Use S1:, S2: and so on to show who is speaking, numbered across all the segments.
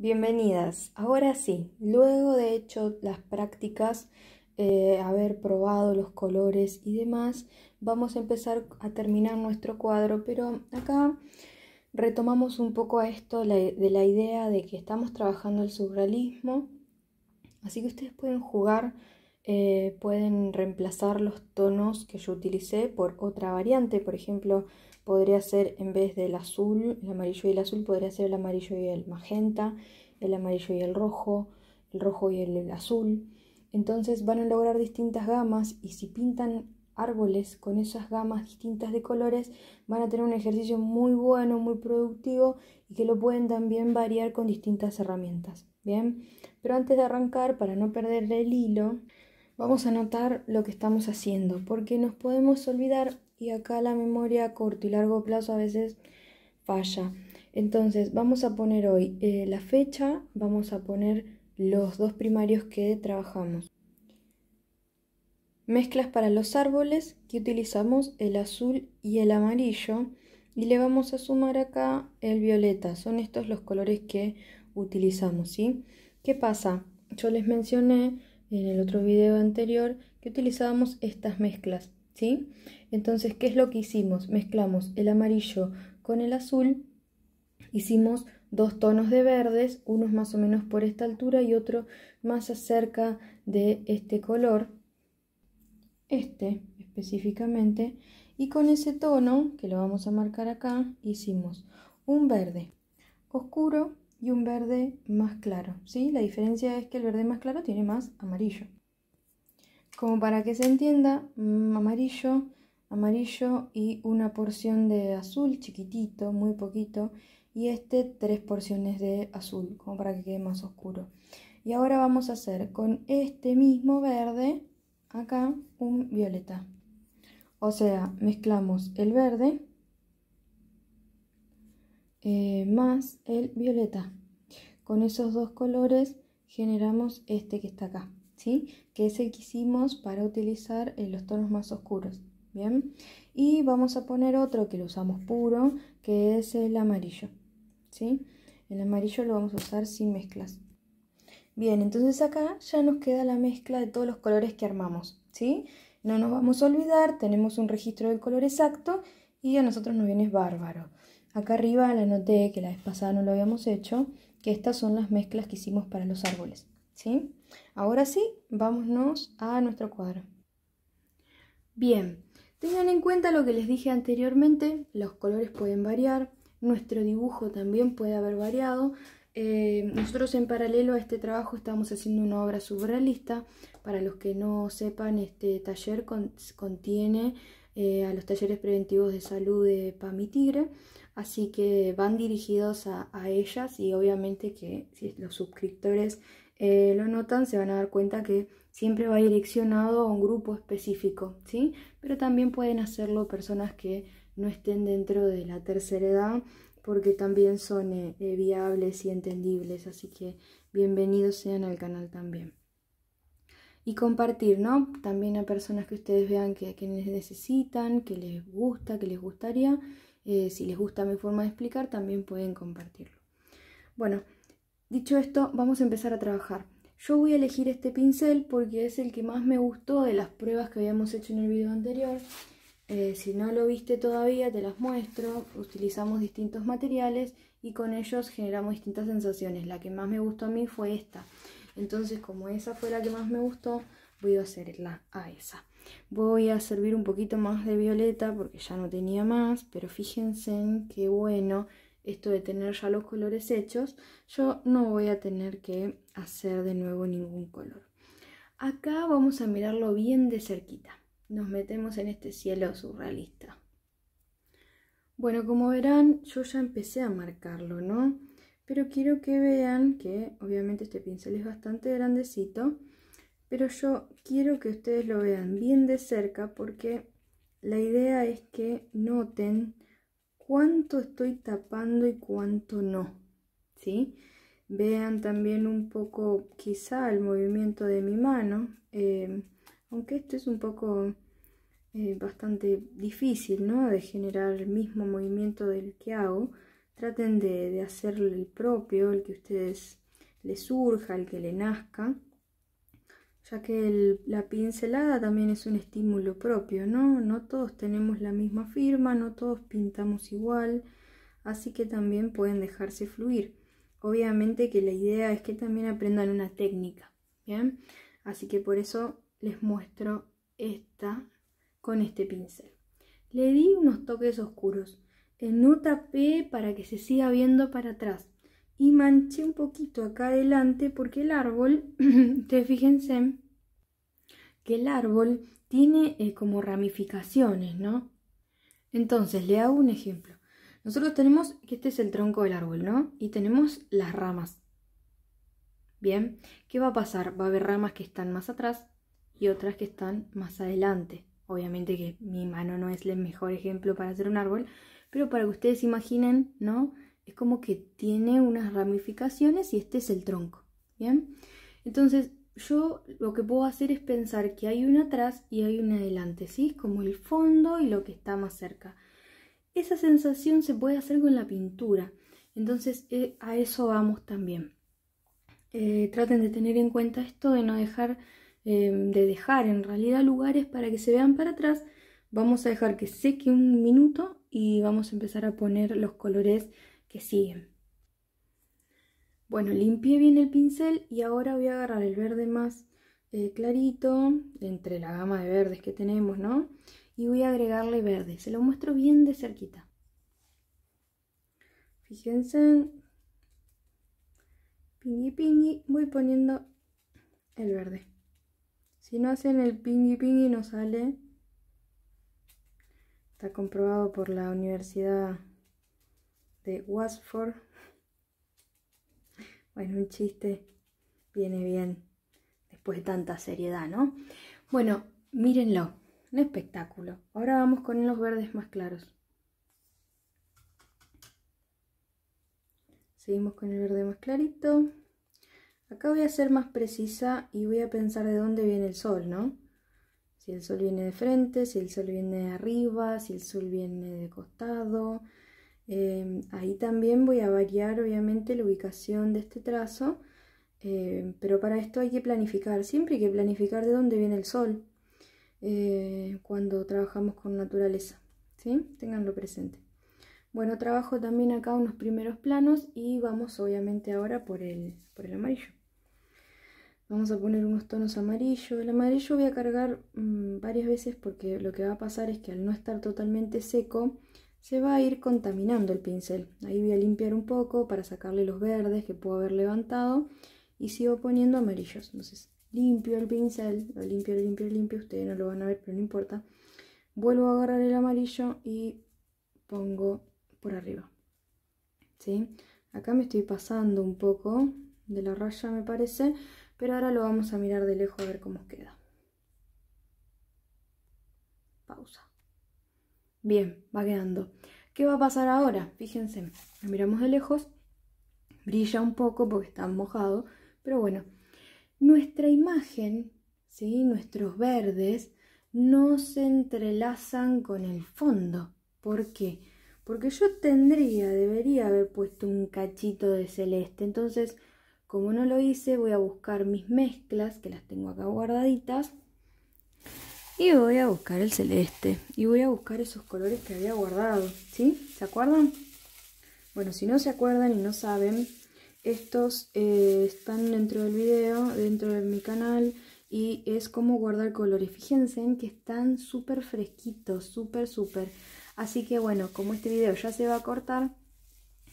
S1: Bienvenidas. Ahora sí, luego de hecho las prácticas, eh, haber probado los colores y demás, vamos a empezar a terminar nuestro cuadro, pero acá retomamos un poco esto de la idea de que estamos trabajando el surrealismo, así que ustedes pueden jugar eh, pueden reemplazar los tonos que yo utilicé por otra variante. Por ejemplo, podría ser en vez del azul, el amarillo y el azul, podría ser el amarillo y el magenta, el amarillo y el rojo, el rojo y el azul. Entonces van a lograr distintas gamas y si pintan árboles con esas gamas distintas de colores, van a tener un ejercicio muy bueno, muy productivo y que lo pueden también variar con distintas herramientas. Bien, pero antes de arrancar, para no perder el hilo, Vamos a notar lo que estamos haciendo, porque nos podemos olvidar y acá la memoria a corto y largo plazo a veces falla. Entonces vamos a poner hoy eh, la fecha, vamos a poner los dos primarios que trabajamos. Mezclas para los árboles que utilizamos el azul y el amarillo y le vamos a sumar acá el violeta. Son estos los colores que utilizamos, ¿sí? ¿Qué pasa? Yo les mencioné en el otro video anterior que utilizábamos estas mezclas, ¿sí? Entonces, ¿qué es lo que hicimos? Mezclamos el amarillo con el azul, hicimos dos tonos de verdes, unos más o menos por esta altura y otro más acerca de este color, este específicamente, y con ese tono, que lo vamos a marcar acá, hicimos un verde oscuro y un verde más claro. ¿sí? La diferencia es que el verde más claro tiene más amarillo. Como para que se entienda, mm, amarillo, amarillo y una porción de azul chiquitito, muy poquito. Y este tres porciones de azul, como para que quede más oscuro. Y ahora vamos a hacer con este mismo verde, acá, un violeta. O sea, mezclamos el verde eh, más el violeta. Con esos dos colores generamos este que está acá, ¿sí? Que es el que hicimos para utilizar en los tonos más oscuros, ¿bien? Y vamos a poner otro que lo usamos puro, que es el amarillo, ¿sí? El amarillo lo vamos a usar sin mezclas. Bien, entonces acá ya nos queda la mezcla de todos los colores que armamos, ¿sí? No nos vamos a olvidar, tenemos un registro del color exacto y a nosotros nos viene bárbaro. Acá arriba la anoté, que la vez pasada no lo habíamos hecho, que estas son las mezclas que hicimos para los árboles. ¿sí? Ahora sí, vámonos a nuestro cuadro. Bien, tengan en cuenta lo que les dije anteriormente, los colores pueden variar, nuestro dibujo también puede haber variado. Eh, nosotros en paralelo a este trabajo estamos haciendo una obra surrealista. Para los que no sepan, este taller contiene eh, a los talleres preventivos de salud de PAMI Tigre. Así que van dirigidos a, ellas y obviamente que si los suscriptores eh, lo notan se van a dar cuenta que siempre va direccionado a un grupo específico, ¿sí? Pero también pueden hacerlo personas que no estén dentro de la tercera edad porque también son eh, eh, viables y entendibles, así que bienvenidos sean al canal también. Y compartir, ¿no? También a personas que ustedes vean que, quienes necesitan, que les gusta, que les gustaría eh, si les gusta mi forma de explicar, también pueden compartirlo. Bueno, dicho esto, vamos a empezar a trabajar. Yo voy a elegir este pincel porque es el que más me gustó de las pruebas que habíamos hecho en el video anterior. Eh, si no lo viste todavía, te las muestro. Utilizamos distintos materiales y con ellos generamos distintas sensaciones. La que más me gustó a mí fue esta. Entonces, como esa fue la que más me gustó, voy a hacerla a esa. Voy a servir un poquito más de violeta porque ya no tenía más, pero fíjense en qué bueno esto de tener ya los colores hechos, yo no voy a tener que hacer de nuevo ningún color. Acá vamos a mirarlo bien de cerquita. Nos metemos en este cielo surrealista. Bueno, como verán, yo ya empecé a marcarlo, ¿no? Pero quiero que vean que obviamente este pincel es bastante grandecito pero yo quiero que ustedes lo vean bien de cerca porque la idea es que noten cuánto estoy tapando y cuánto no, ¿sí? Vean también un poco quizá el movimiento de mi mano, eh, aunque esto es un poco eh, bastante difícil, ¿no? De generar el mismo movimiento del que hago. Traten de, de hacerle el propio, el que ustedes les surja, el que le nazca ya que la pincelada también es un estímulo propio, ¿no? No todos tenemos la misma firma, no todos pintamos igual, así que también pueden dejarse fluir. Obviamente que la idea es que también aprendan una técnica, ¿bien? Así que por eso les muestro esta con este pincel. Le di unos toques oscuros en nota P para que se siga viendo para atrás y manché un poquito acá adelante porque el árbol, ustedes fíjense que el árbol tiene eh, como ramificaciones, ¿no? Entonces, le hago un ejemplo. Nosotros tenemos que este es el tronco del árbol, ¿no? Y tenemos las ramas. Bien, ¿qué va a pasar? Va a haber ramas que están más atrás y otras que están más adelante. Obviamente que mi mano no es el mejor ejemplo para hacer un árbol, pero para que ustedes imaginen, ¿no? es como que tiene unas ramificaciones y este es el tronco, ¿bien? Entonces yo lo que puedo hacer es pensar que hay un atrás y hay un adelante, ¿sí? Como el fondo y lo que está más cerca. Esa sensación se puede hacer con la pintura, entonces eh, a eso vamos también. Eh, traten de tener en cuenta esto de no dejar eh, de dejar en realidad lugares para que se vean para atrás vamos a dejar que seque un minuto y vamos a empezar a poner los colores que siguen. Bueno, limpié bien el pincel y ahora voy a agarrar el verde más eh, clarito, entre la gama de verdes que tenemos, ¿no? Y voy a agregarle verde, se lo muestro bien de cerquita. Fíjense, pingui pingui, voy poniendo el verde. Si no hacen el pingui pingui no sale. Está comprobado por la Universidad de Bueno, un chiste viene bien después de tanta seriedad, ¿no? Bueno, mírenlo, un espectáculo. Ahora vamos con los verdes más claros. Seguimos con el verde más clarito. Acá voy a ser más precisa y voy a pensar de dónde viene el sol, ¿no? Si el sol viene de frente, si el sol viene de arriba, si el sol viene de costado, Em, ahí también voy a variar obviamente la ubicación de este trazo, em, pero para esto hay que planificar, siempre hay que planificar de dónde viene el sol eh, cuando trabajamos con naturaleza, ¿sí? Ténganlo presente. Bueno, trabajo también acá unos primeros planos y vamos obviamente ahora por el, por el amarillo. Vamos a poner unos tonos amarillos El amarillo voy a cargar mm, varias veces porque lo que va a pasar es que al no estar totalmente seco, se va a ir contaminando el pincel. Ahí voy a limpiar un poco para sacarle los verdes que puedo haber levantado y sigo poniendo amarillos. Entonces limpio el pincel, lo limpio, limpio, limpio, ustedes no lo van a ver pero no importa. Vuelvo a agarrar el amarillo y pongo por arriba. ¿Sí? Acá me estoy pasando un poco de la raya me parece, pero ahora lo vamos a mirar de lejos a ver cómo queda. Pausa. Bien, va quedando. ¿Qué va a pasar ahora? Fíjense, miramos de lejos, brilla un poco porque está mojado, pero bueno, nuestra imagen, ¿sí? nuestros verdes, no se entrelazan con el fondo. ¿Por qué? Porque yo tendría, debería haber puesto un cachito de celeste. Entonces, como no lo hice, voy a buscar mis mezclas, que las tengo acá guardaditas. Y voy a buscar el celeste. Y voy a buscar esos colores que había guardado. ¿Sí? ¿Se acuerdan? Bueno, si no se acuerdan y no saben, estos eh, están dentro del video, dentro de mi canal. Y es cómo guardar colores. Fíjense en que están súper fresquitos, súper, súper. Así que bueno, como este video ya se va a cortar,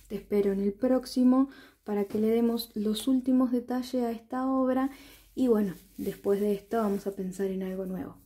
S1: te espero en el próximo para que le demos los últimos detalles a esta obra. Y bueno, después de esto vamos a pensar en algo nuevo.